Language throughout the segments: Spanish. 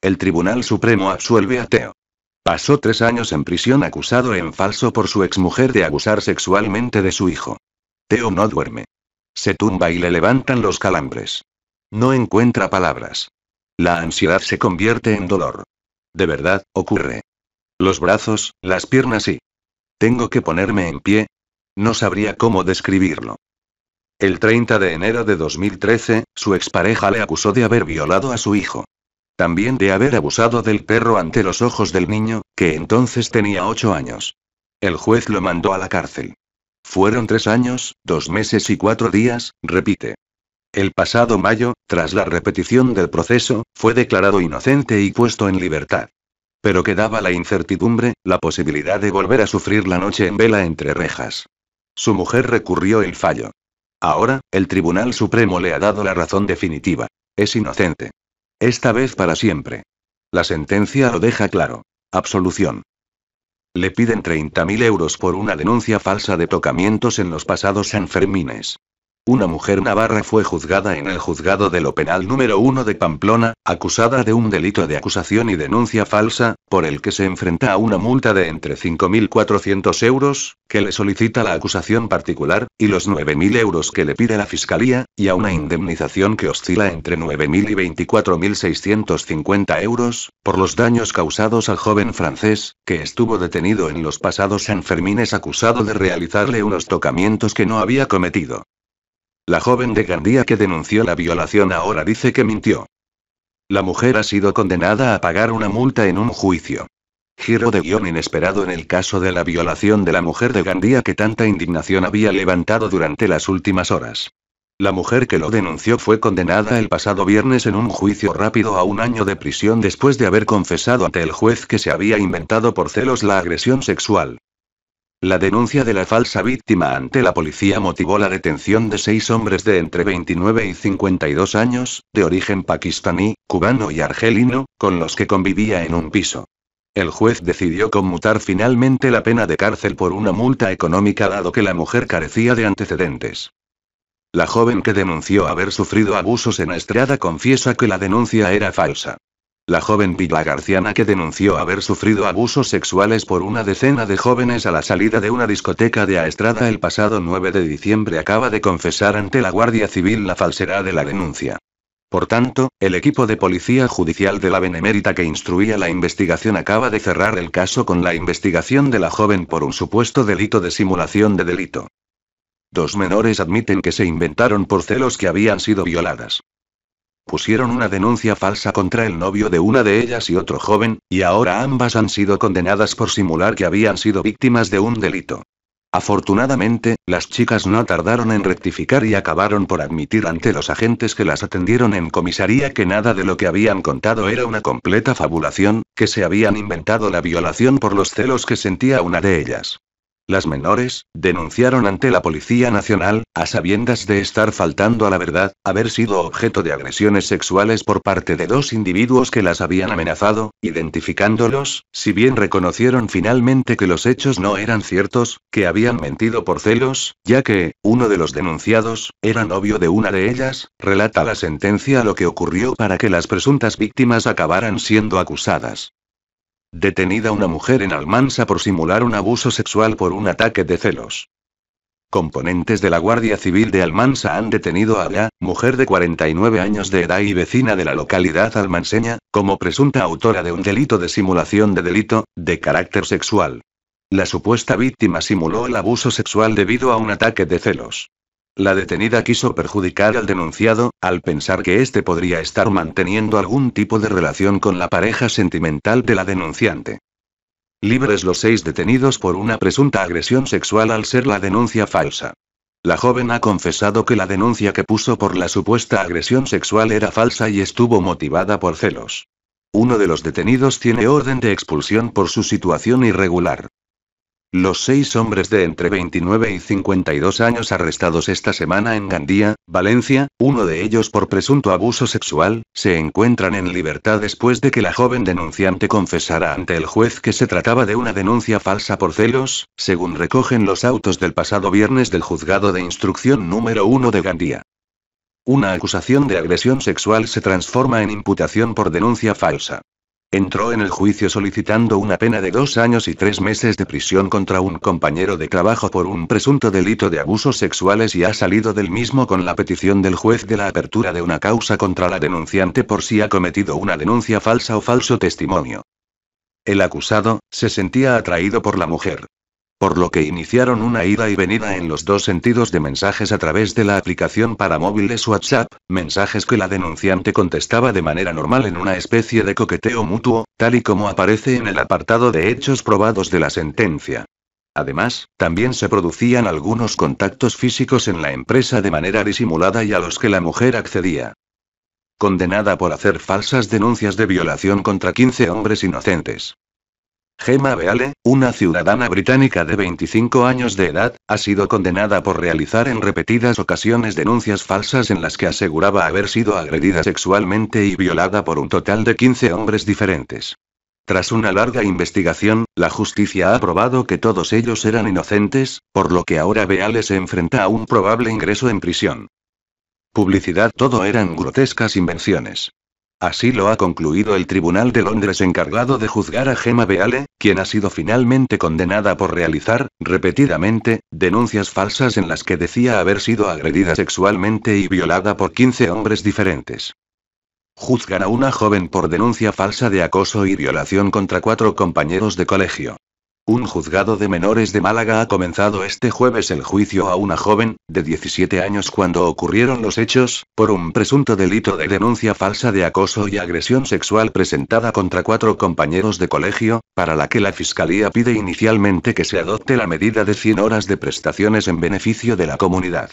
El Tribunal Supremo absuelve a Teo. Pasó tres años en prisión acusado en falso por su exmujer de abusar sexualmente de su hijo. Teo no duerme. Se tumba y le levantan los calambres. No encuentra palabras. La ansiedad se convierte en dolor de verdad, ocurre. Los brazos, las piernas y... Tengo que ponerme en pie. No sabría cómo describirlo. El 30 de enero de 2013, su expareja le acusó de haber violado a su hijo. También de haber abusado del perro ante los ojos del niño, que entonces tenía 8 años. El juez lo mandó a la cárcel. Fueron tres años, dos meses y cuatro días, repite. El pasado mayo, tras la repetición del proceso, fue declarado inocente y puesto en libertad. Pero quedaba la incertidumbre, la posibilidad de volver a sufrir la noche en vela entre rejas. Su mujer recurrió el fallo. Ahora, el Tribunal Supremo le ha dado la razón definitiva. Es inocente. Esta vez para siempre. La sentencia lo deja claro. Absolución. Le piden 30.000 euros por una denuncia falsa de tocamientos en los pasados Sanfermines. Una mujer navarra fue juzgada en el juzgado de lo penal número 1 de Pamplona, acusada de un delito de acusación y denuncia falsa, por el que se enfrenta a una multa de entre 5.400 euros, que le solicita la acusación particular, y los 9.000 euros que le pide la Fiscalía, y a una indemnización que oscila entre 9.000 y 24.650 euros, por los daños causados al joven francés, que estuvo detenido en los pasados Sanfermines acusado de realizarle unos tocamientos que no había cometido. La joven de Gandía que denunció la violación ahora dice que mintió. La mujer ha sido condenada a pagar una multa en un juicio. Giro de guión inesperado en el caso de la violación de la mujer de Gandía que tanta indignación había levantado durante las últimas horas. La mujer que lo denunció fue condenada el pasado viernes en un juicio rápido a un año de prisión después de haber confesado ante el juez que se había inventado por celos la agresión sexual. La denuncia de la falsa víctima ante la policía motivó la detención de seis hombres de entre 29 y 52 años, de origen pakistaní, cubano y argelino, con los que convivía en un piso. El juez decidió conmutar finalmente la pena de cárcel por una multa económica dado que la mujer carecía de antecedentes. La joven que denunció haber sufrido abusos en Estrada confiesa que la denuncia era falsa. La joven Garciana que denunció haber sufrido abusos sexuales por una decena de jóvenes a la salida de una discoteca de Aestrada el pasado 9 de diciembre acaba de confesar ante la Guardia Civil la falsedad de la denuncia. Por tanto, el equipo de policía judicial de la Benemérita que instruía la investigación acaba de cerrar el caso con la investigación de la joven por un supuesto delito de simulación de delito. Dos menores admiten que se inventaron por celos que habían sido violadas pusieron una denuncia falsa contra el novio de una de ellas y otro joven, y ahora ambas han sido condenadas por simular que habían sido víctimas de un delito. Afortunadamente, las chicas no tardaron en rectificar y acabaron por admitir ante los agentes que las atendieron en comisaría que nada de lo que habían contado era una completa fabulación, que se habían inventado la violación por los celos que sentía una de ellas. Las menores, denunciaron ante la Policía Nacional, a sabiendas de estar faltando a la verdad, haber sido objeto de agresiones sexuales por parte de dos individuos que las habían amenazado, identificándolos, si bien reconocieron finalmente que los hechos no eran ciertos, que habían mentido por celos, ya que, uno de los denunciados, era novio de una de ellas, relata la sentencia lo que ocurrió para que las presuntas víctimas acabaran siendo acusadas. Detenida una mujer en Almansa por simular un abuso sexual por un ataque de celos. Componentes de la Guardia Civil de Almansa han detenido a la mujer de 49 años de edad y vecina de la localidad almanseña, como presunta autora de un delito de simulación de delito, de carácter sexual. La supuesta víctima simuló el abuso sexual debido a un ataque de celos. La detenida quiso perjudicar al denunciado, al pensar que éste podría estar manteniendo algún tipo de relación con la pareja sentimental de la denunciante. Libres los seis detenidos por una presunta agresión sexual al ser la denuncia falsa. La joven ha confesado que la denuncia que puso por la supuesta agresión sexual era falsa y estuvo motivada por celos. Uno de los detenidos tiene orden de expulsión por su situación irregular. Los seis hombres de entre 29 y 52 años arrestados esta semana en Gandía, Valencia, uno de ellos por presunto abuso sexual, se encuentran en libertad después de que la joven denunciante confesara ante el juez que se trataba de una denuncia falsa por celos, según recogen los autos del pasado viernes del juzgado de instrucción número 1 de Gandía. Una acusación de agresión sexual se transforma en imputación por denuncia falsa. Entró en el juicio solicitando una pena de dos años y tres meses de prisión contra un compañero de trabajo por un presunto delito de abusos sexuales y ha salido del mismo con la petición del juez de la apertura de una causa contra la denunciante por si ha cometido una denuncia falsa o falso testimonio. El acusado, se sentía atraído por la mujer por lo que iniciaron una ida y venida en los dos sentidos de mensajes a través de la aplicación para móviles WhatsApp, mensajes que la denunciante contestaba de manera normal en una especie de coqueteo mutuo, tal y como aparece en el apartado de hechos probados de la sentencia. Además, también se producían algunos contactos físicos en la empresa de manera disimulada y a los que la mujer accedía. Condenada por hacer falsas denuncias de violación contra 15 hombres inocentes. Gemma Beale, una ciudadana británica de 25 años de edad, ha sido condenada por realizar en repetidas ocasiones denuncias falsas en las que aseguraba haber sido agredida sexualmente y violada por un total de 15 hombres diferentes. Tras una larga investigación, la justicia ha probado que todos ellos eran inocentes, por lo que ahora Beale se enfrenta a un probable ingreso en prisión. Publicidad todo eran grotescas invenciones. Así lo ha concluido el Tribunal de Londres encargado de juzgar a Gemma Beale, quien ha sido finalmente condenada por realizar, repetidamente, denuncias falsas en las que decía haber sido agredida sexualmente y violada por 15 hombres diferentes. Juzgan a una joven por denuncia falsa de acoso y violación contra cuatro compañeros de colegio. Un juzgado de menores de Málaga ha comenzado este jueves el juicio a una joven, de 17 años cuando ocurrieron los hechos, por un presunto delito de denuncia falsa de acoso y agresión sexual presentada contra cuatro compañeros de colegio, para la que la Fiscalía pide inicialmente que se adopte la medida de 100 horas de prestaciones en beneficio de la comunidad.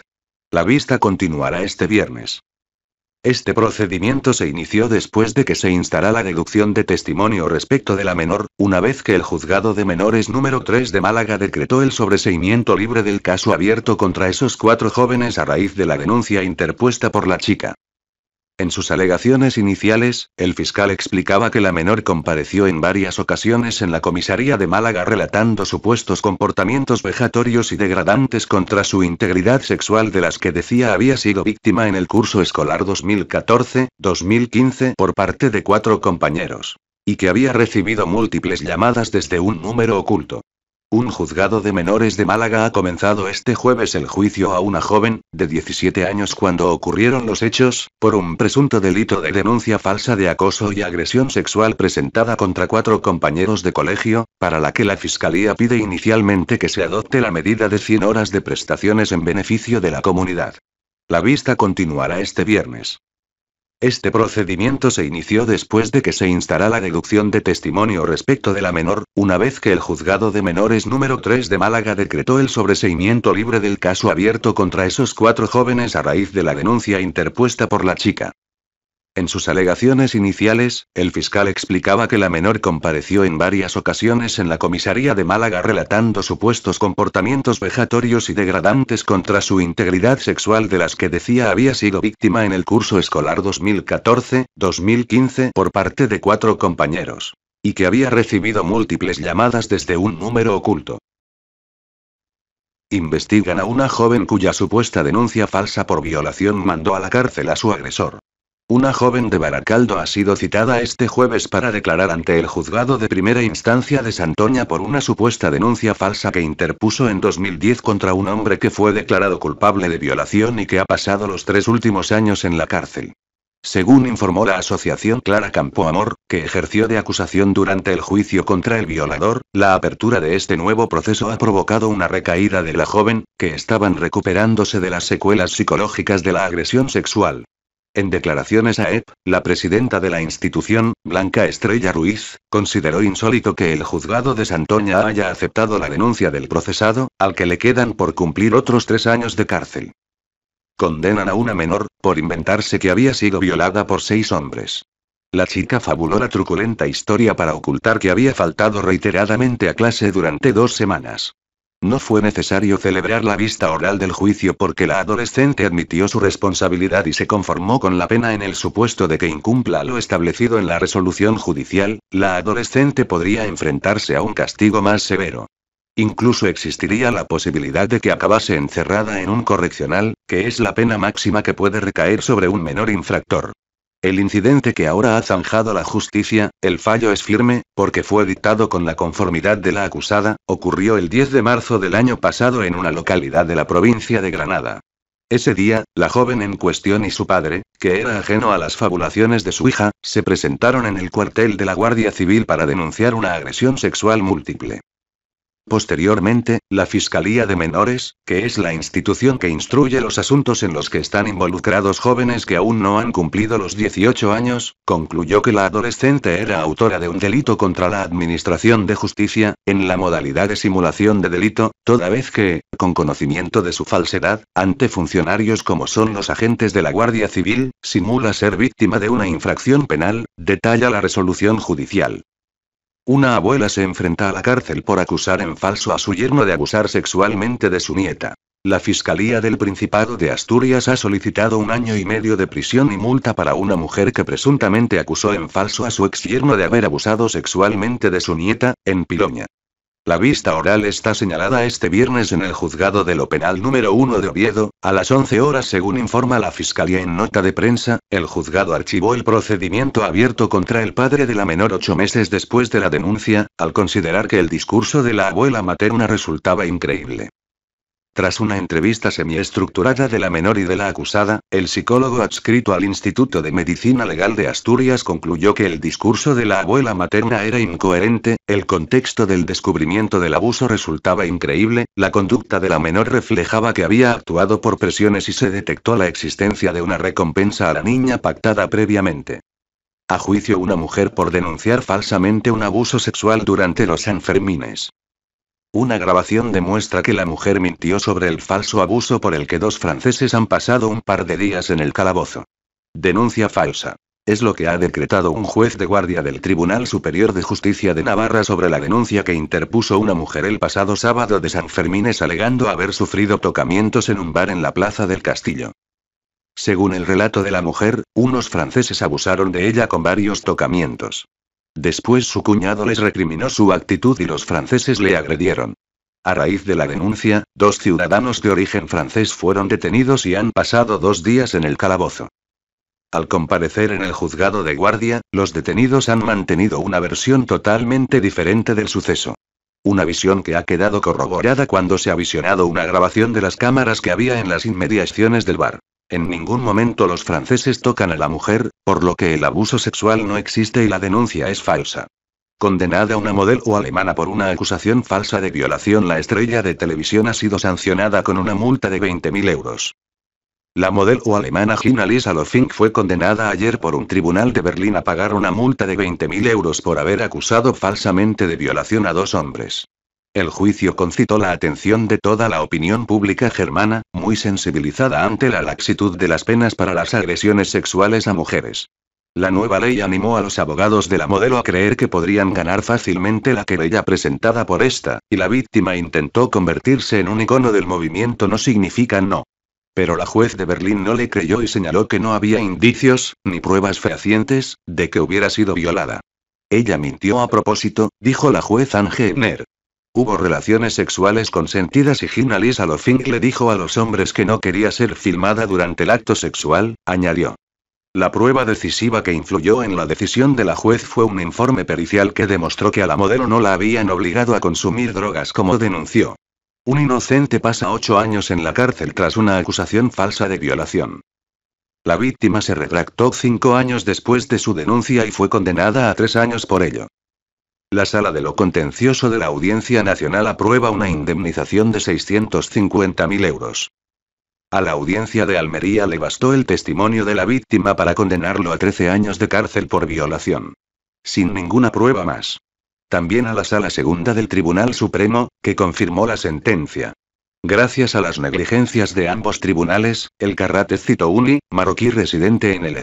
La vista continuará este viernes. Este procedimiento se inició después de que se instará la deducción de testimonio respecto de la menor, una vez que el juzgado de menores número 3 de Málaga decretó el sobreseimiento libre del caso abierto contra esos cuatro jóvenes a raíz de la denuncia interpuesta por la chica. En sus alegaciones iniciales, el fiscal explicaba que la menor compareció en varias ocasiones en la comisaría de Málaga relatando supuestos comportamientos vejatorios y degradantes contra su integridad sexual de las que decía había sido víctima en el curso escolar 2014-2015 por parte de cuatro compañeros. Y que había recibido múltiples llamadas desde un número oculto. Un juzgado de menores de Málaga ha comenzado este jueves el juicio a una joven, de 17 años cuando ocurrieron los hechos, por un presunto delito de denuncia falsa de acoso y agresión sexual presentada contra cuatro compañeros de colegio, para la que la Fiscalía pide inicialmente que se adopte la medida de 100 horas de prestaciones en beneficio de la comunidad. La vista continuará este viernes. Este procedimiento se inició después de que se instara la deducción de testimonio respecto de la menor, una vez que el juzgado de menores número 3 de Málaga decretó el sobreseimiento libre del caso abierto contra esos cuatro jóvenes a raíz de la denuncia interpuesta por la chica. En sus alegaciones iniciales, el fiscal explicaba que la menor compareció en varias ocasiones en la comisaría de Málaga relatando supuestos comportamientos vejatorios y degradantes contra su integridad sexual de las que decía había sido víctima en el curso escolar 2014-2015 por parte de cuatro compañeros. Y que había recibido múltiples llamadas desde un número oculto. Investigan a una joven cuya supuesta denuncia falsa por violación mandó a la cárcel a su agresor. Una joven de Baracaldo ha sido citada este jueves para declarar ante el juzgado de primera instancia de Santoña por una supuesta denuncia falsa que interpuso en 2010 contra un hombre que fue declarado culpable de violación y que ha pasado los tres últimos años en la cárcel. Según informó la asociación Clara Amor, que ejerció de acusación durante el juicio contra el violador, la apertura de este nuevo proceso ha provocado una recaída de la joven, que estaban recuperándose de las secuelas psicológicas de la agresión sexual. En declaraciones a EP, la presidenta de la institución, Blanca Estrella Ruiz, consideró insólito que el juzgado de Santoña haya aceptado la denuncia del procesado, al que le quedan por cumplir otros tres años de cárcel. Condenan a una menor, por inventarse que había sido violada por seis hombres. La chica fabuló la truculenta historia para ocultar que había faltado reiteradamente a clase durante dos semanas. No fue necesario celebrar la vista oral del juicio porque la adolescente admitió su responsabilidad y se conformó con la pena en el supuesto de que incumpla lo establecido en la resolución judicial, la adolescente podría enfrentarse a un castigo más severo. Incluso existiría la posibilidad de que acabase encerrada en un correccional, que es la pena máxima que puede recaer sobre un menor infractor. El incidente que ahora ha zanjado la justicia, el fallo es firme, porque fue dictado con la conformidad de la acusada, ocurrió el 10 de marzo del año pasado en una localidad de la provincia de Granada. Ese día, la joven en cuestión y su padre, que era ajeno a las fabulaciones de su hija, se presentaron en el cuartel de la Guardia Civil para denunciar una agresión sexual múltiple. Posteriormente, la Fiscalía de Menores, que es la institución que instruye los asuntos en los que están involucrados jóvenes que aún no han cumplido los 18 años, concluyó que la adolescente era autora de un delito contra la Administración de Justicia, en la modalidad de simulación de delito, toda vez que, con conocimiento de su falsedad, ante funcionarios como son los agentes de la Guardia Civil, simula ser víctima de una infracción penal, detalla la resolución judicial. Una abuela se enfrenta a la cárcel por acusar en falso a su yerno de abusar sexualmente de su nieta. La Fiscalía del Principado de Asturias ha solicitado un año y medio de prisión y multa para una mujer que presuntamente acusó en falso a su ex yerno de haber abusado sexualmente de su nieta, en Piloña. La vista oral está señalada este viernes en el juzgado de lo penal número 1 de Oviedo, a las 11 horas según informa la Fiscalía en nota de prensa, el juzgado archivó el procedimiento abierto contra el padre de la menor ocho meses después de la denuncia, al considerar que el discurso de la abuela materna resultaba increíble. Tras una entrevista semiestructurada de la menor y de la acusada, el psicólogo adscrito al Instituto de Medicina Legal de Asturias concluyó que el discurso de la abuela materna era incoherente, el contexto del descubrimiento del abuso resultaba increíble, la conducta de la menor reflejaba que había actuado por presiones y se detectó la existencia de una recompensa a la niña pactada previamente. A juicio una mujer por denunciar falsamente un abuso sexual durante los Sanfermines. Una grabación demuestra que la mujer mintió sobre el falso abuso por el que dos franceses han pasado un par de días en el calabozo. Denuncia falsa. Es lo que ha decretado un juez de guardia del Tribunal Superior de Justicia de Navarra sobre la denuncia que interpuso una mujer el pasado sábado de San Fermines alegando haber sufrido tocamientos en un bar en la plaza del castillo. Según el relato de la mujer, unos franceses abusaron de ella con varios tocamientos. Después su cuñado les recriminó su actitud y los franceses le agredieron. A raíz de la denuncia, dos ciudadanos de origen francés fueron detenidos y han pasado dos días en el calabozo. Al comparecer en el juzgado de guardia, los detenidos han mantenido una versión totalmente diferente del suceso. Una visión que ha quedado corroborada cuando se ha visionado una grabación de las cámaras que había en las inmediaciones del bar. En ningún momento los franceses tocan a la mujer, por lo que el abuso sexual no existe y la denuncia es falsa. Condenada una modelo alemana por una acusación falsa de violación, la estrella de televisión ha sido sancionada con una multa de 20.000 euros. La modelo alemana Gina Lisa Lofink fue condenada ayer por un tribunal de Berlín a pagar una multa de 20.000 euros por haber acusado falsamente de violación a dos hombres. El juicio concitó la atención de toda la opinión pública germana, muy sensibilizada ante la laxitud de las penas para las agresiones sexuales a mujeres. La nueva ley animó a los abogados de la modelo a creer que podrían ganar fácilmente la querella presentada por esta, y la víctima intentó convertirse en un icono del movimiento No significa no. Pero la juez de Berlín no le creyó y señaló que no había indicios, ni pruebas fehacientes, de que hubiera sido violada. Ella mintió a propósito, dijo la juez Ange Hubo relaciones sexuales consentidas y Gina Lisa Lofink le dijo a los hombres que no quería ser filmada durante el acto sexual, añadió. La prueba decisiva que influyó en la decisión de la juez fue un informe pericial que demostró que a la modelo no la habían obligado a consumir drogas como denunció. Un inocente pasa ocho años en la cárcel tras una acusación falsa de violación. La víctima se retractó cinco años después de su denuncia y fue condenada a tres años por ello. La sala de lo contencioso de la Audiencia Nacional aprueba una indemnización de 650.000 euros. A la audiencia de Almería le bastó el testimonio de la víctima para condenarlo a 13 años de cárcel por violación. Sin ninguna prueba más. También a la sala segunda del Tribunal Supremo, que confirmó la sentencia. Gracias a las negligencias de ambos tribunales, el carratecito uni, marroquí residente en el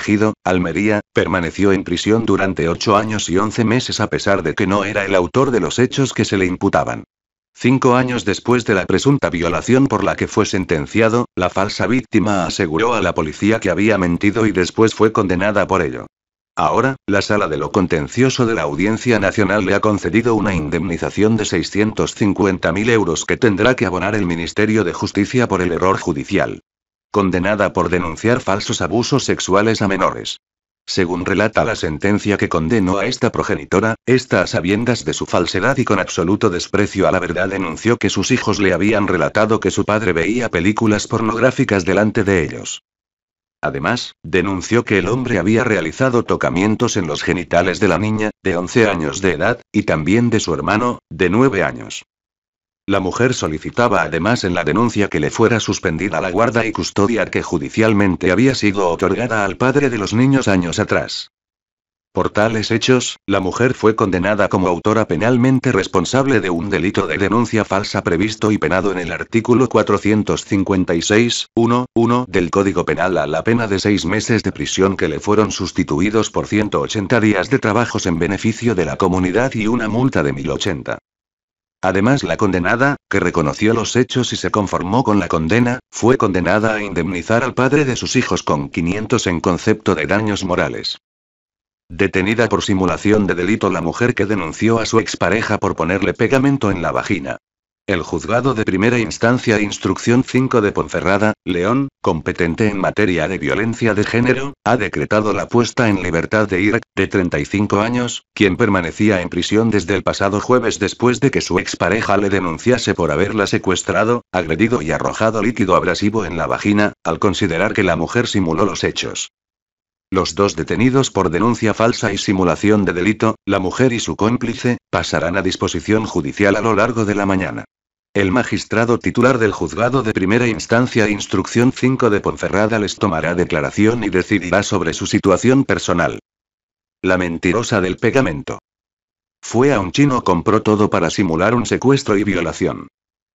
Almería, permaneció en prisión durante ocho años y once meses a pesar de que no era el autor de los hechos que se le imputaban. Cinco años después de la presunta violación por la que fue sentenciado, la falsa víctima aseguró a la policía que había mentido y después fue condenada por ello. Ahora, la Sala de lo Contencioso de la Audiencia Nacional le ha concedido una indemnización de 650.000 euros que tendrá que abonar el Ministerio de Justicia por el error judicial. Condenada por denunciar falsos abusos sexuales a menores. Según relata la sentencia que condenó a esta progenitora, esta a sabiendas de su falsedad y con absoluto desprecio a la verdad denunció que sus hijos le habían relatado que su padre veía películas pornográficas delante de ellos. Además, denunció que el hombre había realizado tocamientos en los genitales de la niña, de 11 años de edad, y también de su hermano, de 9 años. La mujer solicitaba además en la denuncia que le fuera suspendida la guarda y custodia que judicialmente había sido otorgada al padre de los niños años atrás. Por tales hechos, la mujer fue condenada como autora penalmente responsable de un delito de denuncia falsa previsto y penado en el artículo 456.1.1 del Código Penal a la pena de seis meses de prisión que le fueron sustituidos por 180 días de trabajos en beneficio de la comunidad y una multa de 1080. Además, la condenada, que reconoció los hechos y se conformó con la condena, fue condenada a indemnizar al padre de sus hijos con 500 en concepto de daños morales. Detenida por simulación de delito la mujer que denunció a su expareja por ponerle pegamento en la vagina. El juzgado de primera instancia e Instrucción 5 de Ponferrada, León, competente en materia de violencia de género, ha decretado la puesta en libertad de Irak, de 35 años, quien permanecía en prisión desde el pasado jueves después de que su expareja le denunciase por haberla secuestrado, agredido y arrojado líquido abrasivo en la vagina, al considerar que la mujer simuló los hechos. Los dos detenidos por denuncia falsa y simulación de delito, la mujer y su cómplice, pasarán a disposición judicial a lo largo de la mañana. El magistrado titular del juzgado de primera instancia instrucción 5 de Ponferrada les tomará declaración y decidirá sobre su situación personal. La mentirosa del pegamento. Fue a un chino, compró todo para simular un secuestro y violación.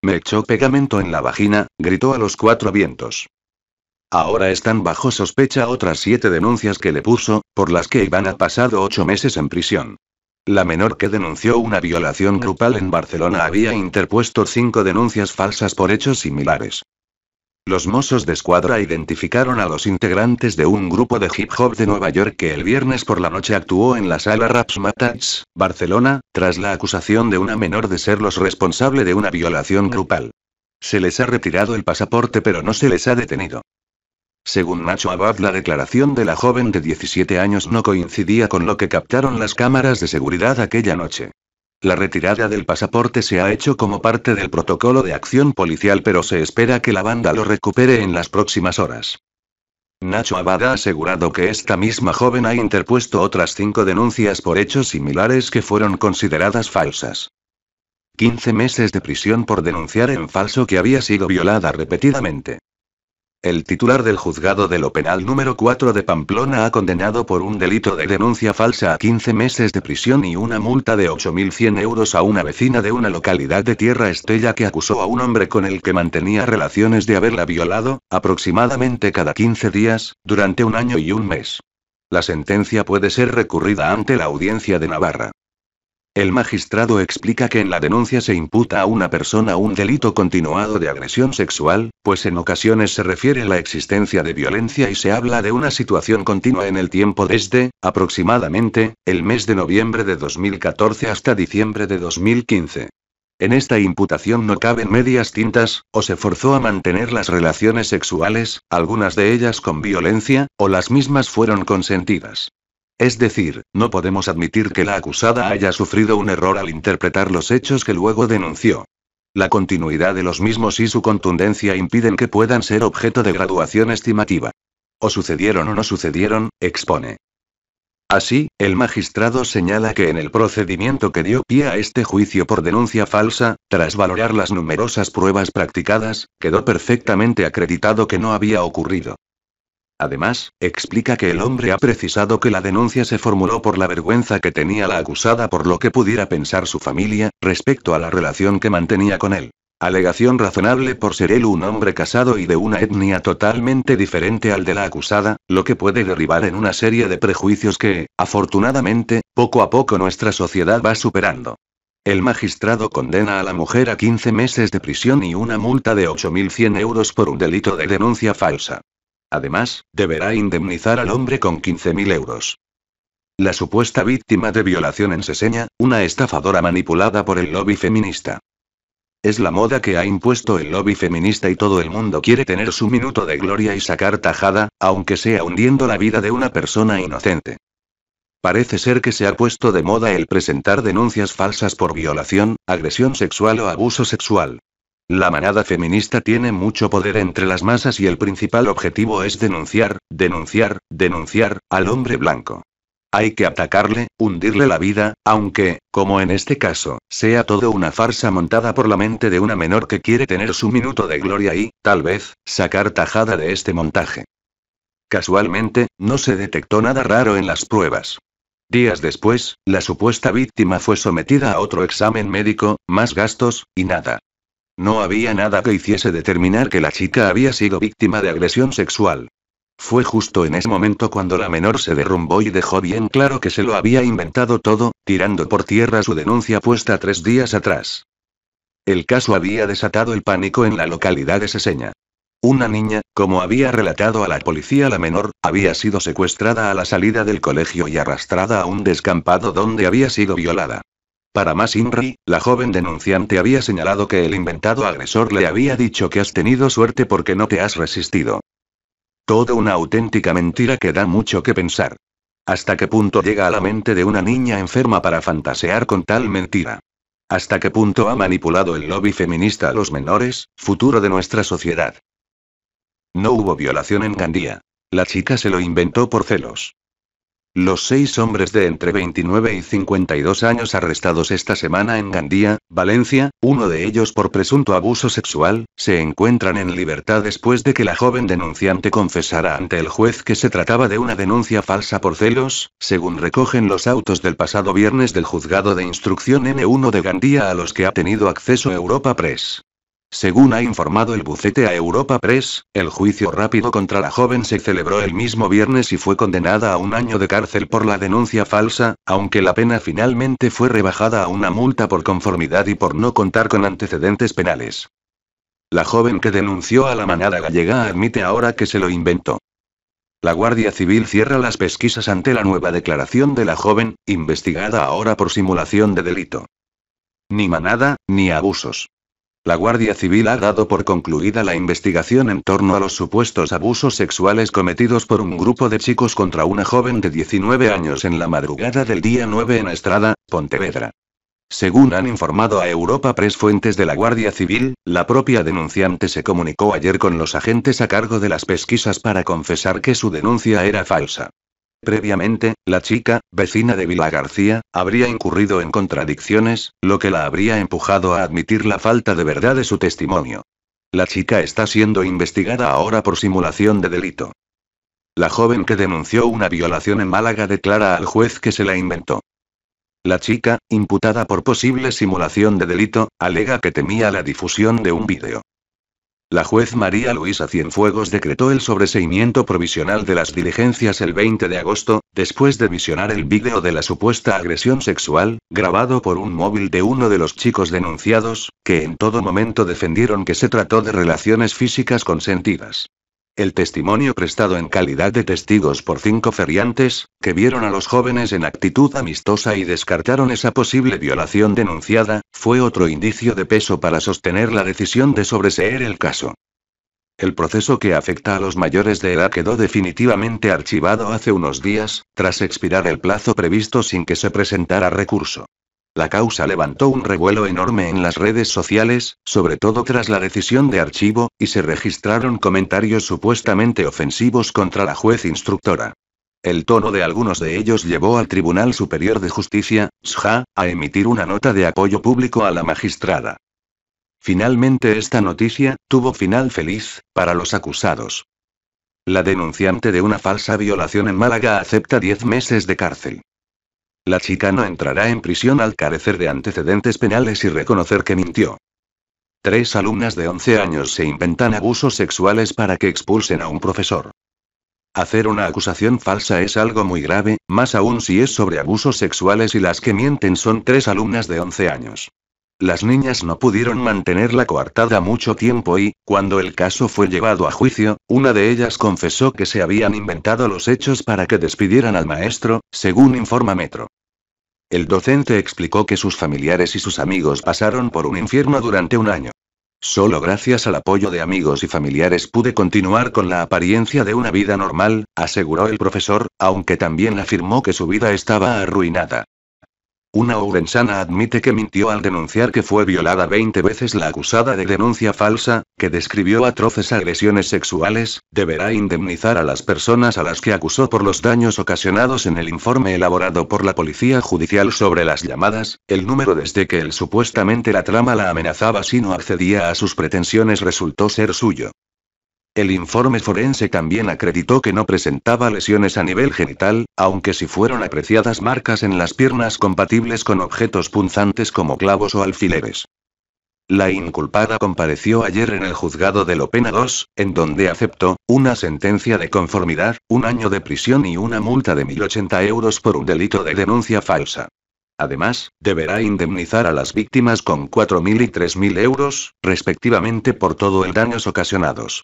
Me echó pegamento en la vagina, gritó a los cuatro vientos. Ahora están bajo sospecha otras siete denuncias que le puso, por las que Iván ha pasado ocho meses en prisión. La menor que denunció una violación grupal en Barcelona había interpuesto cinco denuncias falsas por hechos similares. Los mozos de escuadra identificaron a los integrantes de un grupo de hip hop de Nueva York que el viernes por la noche actuó en la sala Raps Matats, Barcelona, tras la acusación de una menor de ser los responsable de una violación grupal. Se les ha retirado el pasaporte pero no se les ha detenido. Según Nacho Abad, la declaración de la joven de 17 años no coincidía con lo que captaron las cámaras de seguridad aquella noche. La retirada del pasaporte se ha hecho como parte del protocolo de acción policial, pero se espera que la banda lo recupere en las próximas horas. Nacho Abad ha asegurado que esta misma joven ha interpuesto otras cinco denuncias por hechos similares que fueron consideradas falsas. 15 meses de prisión por denunciar en falso que había sido violada repetidamente. El titular del juzgado de lo penal número 4 de Pamplona ha condenado por un delito de denuncia falsa a 15 meses de prisión y una multa de 8.100 euros a una vecina de una localidad de Tierra Estella que acusó a un hombre con el que mantenía relaciones de haberla violado, aproximadamente cada 15 días, durante un año y un mes. La sentencia puede ser recurrida ante la audiencia de Navarra. El magistrado explica que en la denuncia se imputa a una persona un delito continuado de agresión sexual, pues en ocasiones se refiere a la existencia de violencia y se habla de una situación continua en el tiempo desde, aproximadamente, el mes de noviembre de 2014 hasta diciembre de 2015. En esta imputación no caben medias tintas, o se forzó a mantener las relaciones sexuales, algunas de ellas con violencia, o las mismas fueron consentidas. Es decir, no podemos admitir que la acusada haya sufrido un error al interpretar los hechos que luego denunció. La continuidad de los mismos y su contundencia impiden que puedan ser objeto de graduación estimativa. O sucedieron o no sucedieron, expone. Así, el magistrado señala que en el procedimiento que dio pie a este juicio por denuncia falsa, tras valorar las numerosas pruebas practicadas, quedó perfectamente acreditado que no había ocurrido. Además, explica que el hombre ha precisado que la denuncia se formuló por la vergüenza que tenía la acusada por lo que pudiera pensar su familia, respecto a la relación que mantenía con él. Alegación razonable por ser él un hombre casado y de una etnia totalmente diferente al de la acusada, lo que puede derribar en una serie de prejuicios que, afortunadamente, poco a poco nuestra sociedad va superando. El magistrado condena a la mujer a 15 meses de prisión y una multa de 8.100 euros por un delito de denuncia falsa. Además, deberá indemnizar al hombre con 15.000 euros. La supuesta víctima de violación en Seseña, una estafadora manipulada por el lobby feminista. Es la moda que ha impuesto el lobby feminista y todo el mundo quiere tener su minuto de gloria y sacar tajada, aunque sea hundiendo la vida de una persona inocente. Parece ser que se ha puesto de moda el presentar denuncias falsas por violación, agresión sexual o abuso sexual. La manada feminista tiene mucho poder entre las masas y el principal objetivo es denunciar, denunciar, denunciar, al hombre blanco. Hay que atacarle, hundirle la vida, aunque, como en este caso, sea todo una farsa montada por la mente de una menor que quiere tener su minuto de gloria y, tal vez, sacar tajada de este montaje. Casualmente, no se detectó nada raro en las pruebas. Días después, la supuesta víctima fue sometida a otro examen médico, más gastos, y nada. No había nada que hiciese determinar que la chica había sido víctima de agresión sexual. Fue justo en ese momento cuando la menor se derrumbó y dejó bien claro que se lo había inventado todo, tirando por tierra su denuncia puesta tres días atrás. El caso había desatado el pánico en la localidad de Seseña. Una niña, como había relatado a la policía la menor, había sido secuestrada a la salida del colegio y arrastrada a un descampado donde había sido violada. Para más Inri, la joven denunciante había señalado que el inventado agresor le había dicho que has tenido suerte porque no te has resistido. Toda una auténtica mentira que da mucho que pensar. ¿Hasta qué punto llega a la mente de una niña enferma para fantasear con tal mentira? ¿Hasta qué punto ha manipulado el lobby feminista a los menores, futuro de nuestra sociedad? No hubo violación en Gandía. La chica se lo inventó por celos. Los seis hombres de entre 29 y 52 años arrestados esta semana en Gandía, Valencia, uno de ellos por presunto abuso sexual, se encuentran en libertad después de que la joven denunciante confesara ante el juez que se trataba de una denuncia falsa por celos, según recogen los autos del pasado viernes del juzgado de instrucción N1 de Gandía a los que ha tenido acceso Europa Press. Según ha informado el bucete a Europa Press, el juicio rápido contra la joven se celebró el mismo viernes y fue condenada a un año de cárcel por la denuncia falsa, aunque la pena finalmente fue rebajada a una multa por conformidad y por no contar con antecedentes penales. La joven que denunció a la manada gallega admite ahora que se lo inventó. La Guardia Civil cierra las pesquisas ante la nueva declaración de la joven, investigada ahora por simulación de delito. Ni manada, ni abusos. La Guardia Civil ha dado por concluida la investigación en torno a los supuestos abusos sexuales cometidos por un grupo de chicos contra una joven de 19 años en la madrugada del día 9 en Estrada, Pontevedra. Según han informado a Europa Press fuentes de la Guardia Civil, la propia denunciante se comunicó ayer con los agentes a cargo de las pesquisas para confesar que su denuncia era falsa. Previamente, la chica, vecina de Vila García, habría incurrido en contradicciones, lo que la habría empujado a admitir la falta de verdad de su testimonio. La chica está siendo investigada ahora por simulación de delito. La joven que denunció una violación en Málaga declara al juez que se la inventó. La chica, imputada por posible simulación de delito, alega que temía la difusión de un vídeo. La juez María Luisa Cienfuegos decretó el sobreseimiento provisional de las diligencias el 20 de agosto, después de visionar el vídeo de la supuesta agresión sexual, grabado por un móvil de uno de los chicos denunciados, que en todo momento defendieron que se trató de relaciones físicas consentidas. El testimonio prestado en calidad de testigos por cinco feriantes, que vieron a los jóvenes en actitud amistosa y descartaron esa posible violación denunciada, fue otro indicio de peso para sostener la decisión de sobreseer el caso. El proceso que afecta a los mayores de edad quedó definitivamente archivado hace unos días, tras expirar el plazo previsto sin que se presentara recurso. La causa levantó un revuelo enorme en las redes sociales, sobre todo tras la decisión de archivo, y se registraron comentarios supuestamente ofensivos contra la juez instructora. El tono de algunos de ellos llevó al Tribunal Superior de Justicia, SJA, a emitir una nota de apoyo público a la magistrada. Finalmente esta noticia, tuvo final feliz, para los acusados. La denunciante de una falsa violación en Málaga acepta 10 meses de cárcel. La chica no entrará en prisión al carecer de antecedentes penales y reconocer que mintió. Tres alumnas de 11 años se inventan abusos sexuales para que expulsen a un profesor. Hacer una acusación falsa es algo muy grave, más aún si es sobre abusos sexuales y las que mienten son tres alumnas de 11 años. Las niñas no pudieron mantenerla coartada mucho tiempo y, cuando el caso fue llevado a juicio, una de ellas confesó que se habían inventado los hechos para que despidieran al maestro, según informa Metro. El docente explicó que sus familiares y sus amigos pasaron por un infierno durante un año. Solo gracias al apoyo de amigos y familiares pude continuar con la apariencia de una vida normal, aseguró el profesor, aunque también afirmó que su vida estaba arruinada. Una ourensana admite que mintió al denunciar que fue violada 20 veces la acusada de denuncia falsa, que describió atroces agresiones sexuales, deberá indemnizar a las personas a las que acusó por los daños ocasionados en el informe elaborado por la Policía Judicial sobre las llamadas, el número desde que él supuestamente la trama la amenazaba si no accedía a sus pretensiones resultó ser suyo. El informe forense también acreditó que no presentaba lesiones a nivel genital, aunque sí fueron apreciadas marcas en las piernas compatibles con objetos punzantes como clavos o alfileres. La inculpada compareció ayer en el juzgado de Lopena II, en donde aceptó una sentencia de conformidad, un año de prisión y una multa de 1.080 euros por un delito de denuncia falsa. Además, deberá indemnizar a las víctimas con 4.000 y 3.000 euros, respectivamente, por todo el daños ocasionados.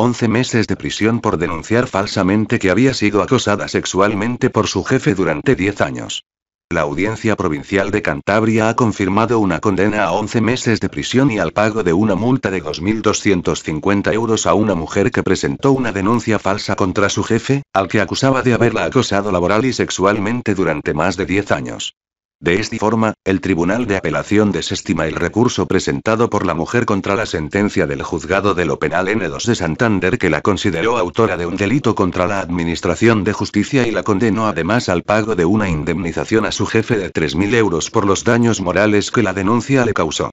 11 meses de prisión por denunciar falsamente que había sido acosada sexualmente por su jefe durante 10 años. La Audiencia Provincial de Cantabria ha confirmado una condena a 11 meses de prisión y al pago de una multa de 2.250 euros a una mujer que presentó una denuncia falsa contra su jefe, al que acusaba de haberla acosado laboral y sexualmente durante más de 10 años. De esta forma, el Tribunal de Apelación desestima el recurso presentado por la mujer contra la sentencia del juzgado de lo penal N2 de Santander que la consideró autora de un delito contra la Administración de Justicia y la condenó además al pago de una indemnización a su jefe de 3.000 euros por los daños morales que la denuncia le causó.